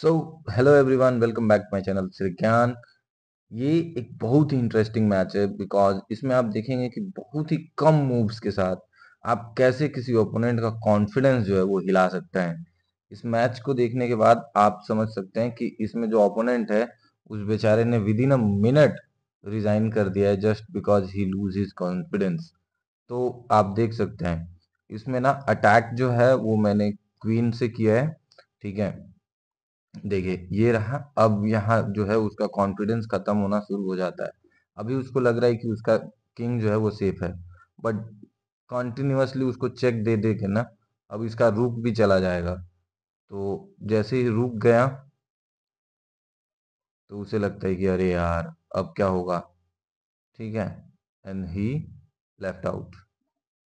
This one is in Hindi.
so hello everyone welcome back my channel Shri Gyan ये एक बहुत ही इंटरेस्टिंग मैच है बिकॉज इसमें आप देखेंगे कि बहुत ही कम मूव्स के साथ आप कैसे किसी ओपोनेंट का कॉन्फिडेंस जो है वो हिला सकते हैं इस मैच को देखने के बाद आप समझ सकते हैं कि इसमें जो ओपोनेंट है उस बेचारे ने within a minute resign कर दिया है just because he lose his confidence तो आप देख सकते हैं इसमें ना अटैक जो है वो मैंने क्वीन से किया है ठीक है देखिए ये रहा अब यहाँ जो है उसका कॉन्फिडेंस खत्म होना शुरू हो जाता है अभी उसको लग रहा है कि उसका किंग जो है वो सेफ है बट कॉन्टिन्यूसली उसको चेक दे दे के ना अब इसका रुक भी चला जाएगा तो जैसे ही रुक गया तो उसे लगता है कि अरे यार अब क्या होगा ठीक है एंड ही लेफ्ट आउट